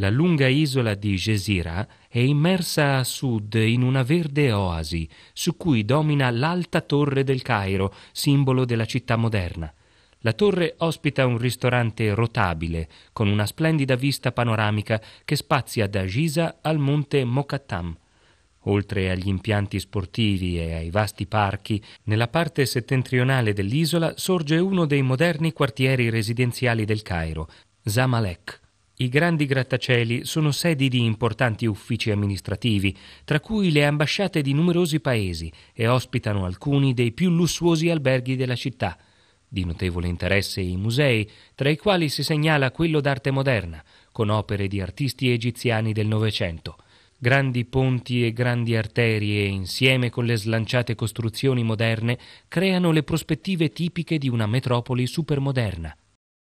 La lunga isola di Gesira è immersa a sud in una verde oasi, su cui domina l'alta torre del Cairo, simbolo della città moderna. La torre ospita un ristorante rotabile, con una splendida vista panoramica che spazia da Giza al monte Mokattam. Oltre agli impianti sportivi e ai vasti parchi, nella parte settentrionale dell'isola sorge uno dei moderni quartieri residenziali del Cairo, Zamalek. I grandi grattacieli sono sedi di importanti uffici amministrativi, tra cui le ambasciate di numerosi paesi, e ospitano alcuni dei più lussuosi alberghi della città. Di notevole interesse i musei, tra i quali si segnala quello d'arte moderna, con opere di artisti egiziani del Novecento. Grandi ponti e grandi arterie, insieme con le slanciate costruzioni moderne, creano le prospettive tipiche di una metropoli supermoderna.